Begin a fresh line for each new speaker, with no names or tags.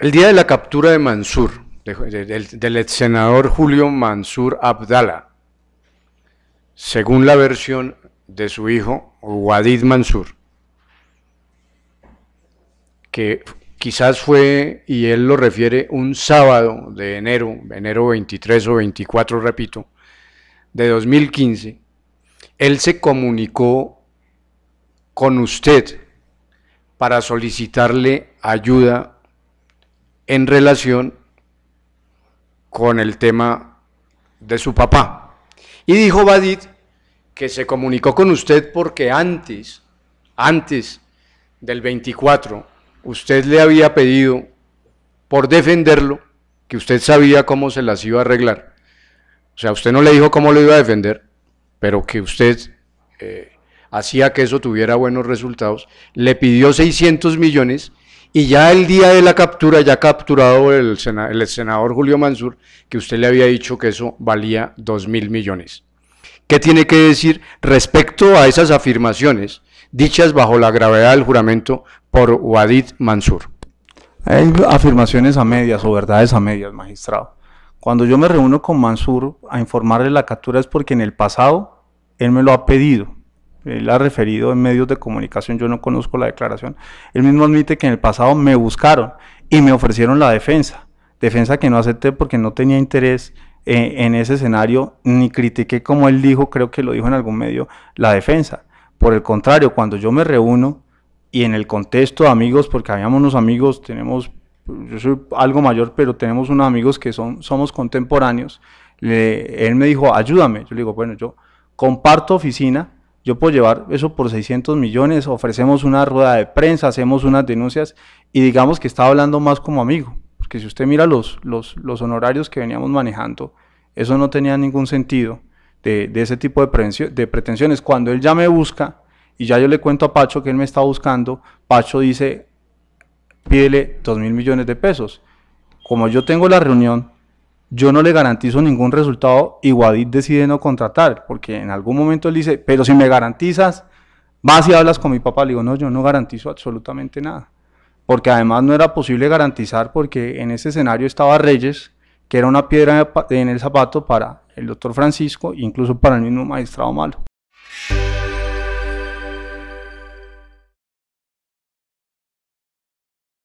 El día de la captura de Mansur, del, ex senador Julio Mansur Abdala, según la versión de su hijo Wadid Mansur, que quizás fue, y él lo refiere, un sábado de enero, enero 23 o 24, repito, de 2015, él se comunicó con usted para solicitarle ayuda en relación con el tema de su papá. Y dijo Badid que se comunicó con usted porque antes, antes del 24, usted le había pedido, por defenderlo, que usted sabía cómo se las iba a arreglar. O sea, usted no le dijo cómo lo iba a defender, pero que usted eh, hacía que eso tuviera buenos resultados. Le pidió 600 millones y ya el día de la captura, ya capturado el, senador Julio Mansur, que usted le había dicho que eso valía 2 mil millones. ¿Qué tiene que decir respecto a esas afirmaciones dichas bajo la gravedad del juramento por Wadid Mansur?
Hay afirmaciones a medias o verdades a medias, magistrado. Cuando yo me reúno con Mansur a informarle la captura es porque en el pasado él me lo ha pedido él eh, ha referido en medios de comunicación, yo no conozco la declaración, él mismo admite que en el pasado me buscaron y me ofrecieron la defensa, defensa que no acepté porque no tenía interés eh, en ese escenario, ni critiqué como él dijo, creo que lo dijo en algún medio, la defensa. Por el contrario, cuando yo me reúno y en el contexto de amigos, porque habíamos unos amigos, tenemos, yo soy algo mayor, pero tenemos unos amigos que son, somos contemporáneos, él me dijo, ayúdame, yo le digo, bueno, yo comparto oficina, yo puedo llevar eso por 600 millones, ofrecemos una rueda de prensa, hacemos unas denuncias y digamos que está hablando más como amigo. Porque si usted mira los, los, los honorarios que veníamos manejando, eso no tenía ningún sentido de, ese tipo de, de pretensiones. Cuando él ya me busca y ya yo le cuento a Pacho que él me está buscando, Pacho dice, pídele 2 mil millones de pesos. Como yo tengo la reunión yo no le garantizo ningún resultado y Guadit decide no contratar, porque en algún momento él dice, pero si me garantizas, vas y hablas con mi papá. Le digo, no, yo no garantizo absolutamente nada, porque además no era posible garantizar porque en ese escenario estaba Reyes, que era una piedra en el zapato para el doctor Francisco, incluso para el mismo magistrado Malo.